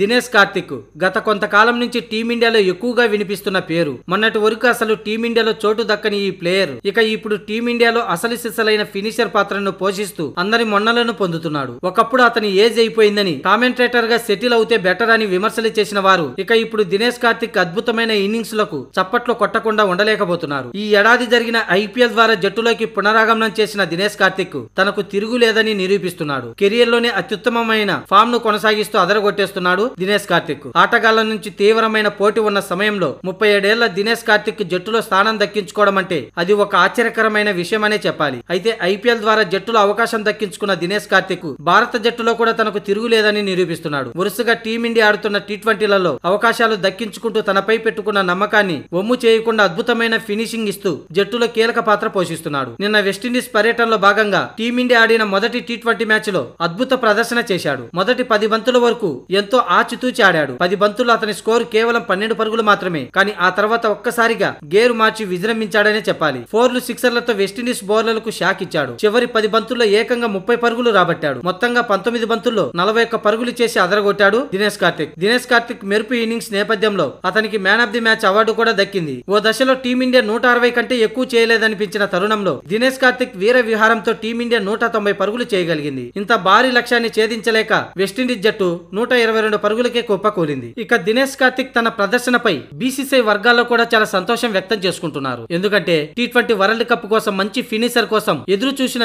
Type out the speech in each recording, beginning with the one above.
దినేష్ కార్తిక్ గత కొంతకాలం నుంచి టీమిండియాలో ఎక్కువగా వినిపిస్తున్న పేరు మొన్నటి వరకు అసలు టీమిండియాలో చోటు దక్కని ఈ ప్లేయర్ ఇక ఇప్పుడు టీమిండియాలో అసలు సిసలైన ఫినిషర్ పాత్రను పోషిస్తూ అందరి మొన్నలను పొందుతున్నాడు ఒకప్పుడు అతని ఏజ్ అయిపోయిందని కామెంట్రేటర్ గా సెటిల్ అవుతే బెటర్ అని విమర్శలు చేసిన వారు ఇక ఇప్పుడు దినేష్ కార్తిక్ అద్భుతమైన ఇన్నింగ్స్ లకు చప్పట్లు కొట్టకుండా ఉండలేకపోతున్నారు ఈ ఏడాది జరిగిన ఐపీఎల్ ద్వారా జట్టులోకి పునరాగమనం చేసిన దినేష్ కార్తిక్ తనకు తిరుగులేదని నిరూపిస్తున్నాడు లోనే అత్యుత్తమమైన ఫామ్ ను కొనసాగిస్తూ అదరగొట్టేస్తున్నాడు చేశాడు దినేష్ కార్తిక్ ఆటగాళ్ల నుంచి తీవ్రమైన పోటీ ఉన్న సమయంలో ముప్పై ఏడేళ్ల దినేష్ కార్తిక్ జట్టులో స్థానం దక్కించుకోవడం అంటే అది ఒక ఆశ్చర్యకరమైన విషయమనే చెప్పాలి అయితే ఐపీఎల్ ద్వారా జట్టులో అవకాశం దక్కించుకున్న దినేష్ కార్తిక్ భారత జట్టులో కూడా తనకు తిరుగులేదని నిరూపిస్తున్నాడు వరుసగా టీమిండియా ఆడుతున్న టీ ట్వంటీలలో అవకాశాలు దక్కించుకుంటూ తనపై పెట్టుకున్న నమ్మకాన్ని ఒమ్ము చేయకుండా అద్భుతమైన ఫినిషింగ్ ఇస్తూ జట్టులో కీలక పాత్ర పోషిస్తున్నాడు నిన్న వెస్టిండీస్ పర్యటనలో భాగంగా టీమిండియా ఆడిన మొదటి టీ ట్వంటీ మ్యాచ్ లో అద్భుత ప్రదర్శన చేశాడు మొదటి పది బంతుల వరకు ఎంతో ఆచితూచి ఆడాడు పది బంతుల్లో అతని స్కోర్ కేవలం పన్నెండు పరుగులు మాత్రమే కానీ ఆ తర్వాత ఒక్కసారిగా గేరు మార్చి విజృంభించాడనే చెప్పాలి ఫోర్లు సిక్సర్లతో వెస్టిండీస్ బౌలర్లకు షాక్ ఇచ్చాడు చివరి పది బంతుల్లో ఏకంగా ముప్పై పరుగులు రాబట్టాడు మొత్తంగా పంతొమ్మిది బంతుల్లో నలభై ఒక్క పరుగులు చేసి అదరగొట్టాడు దినేష్ కార్తిక్ దినేష్ కార్తిక్ మెరుపు ఇన్నింగ్స్ నేపథ్యంలో అతనికి man of the match award కూడా దక్కింది ఓ దశలో టీమిండియా నూట అరవై కంటే ఎక్కువ చేయలేదనిపించిన తరుణంలో దినేష్ కార్తిక్ వీర విహారంతో టీమిండియా నూట తొంభై పరుగులు చేయగలిగింది ఇంత భారీ లక్ష్యాన్ని ఛేదించలేక వెస్టిండీస్ జట్టు నూట ఇరవై రెండు పరుగులకే కూలింది ఇక దినేష్ కార్తిక్ తన ప్రదర్శనపై బీసీసీఐ వర్గాల్లో కూడా చాలా సంతోషం వ్యక్తం చేసుకుంటున్నారు ఎందుకంటే టీ ట్వంటీ వరల్డ్ కప్ కోసం మంచి ఫినిషర్ కోసం ఎదురు చూసిన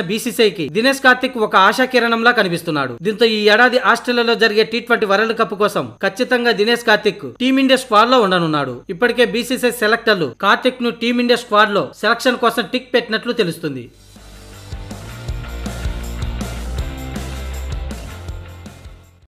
కి దినేష్ కార్తిక్ ఒక ఆశాకిరణంలా కనిపిస్తున్నాడు దీంతో ఈ ఏడాది ఆస్ట్రేలియాలో జరిగే టీ ట్వంటీ వరల్డ్ కప్ కోసం ఖచ్చితంగా దినేష్ కార్తిక్ టీమిండియా స్క్వాడ్ లో ఉండనున్నాడు ఇప్పటికే బీసీసీఐ సెలెక్టర్లు కార్తిక్ ను టీమిండియా స్క్వాడ్ లో సెలక్షన్ కోసం టిక్ పెట్టినట్లు తెలుస్తుంది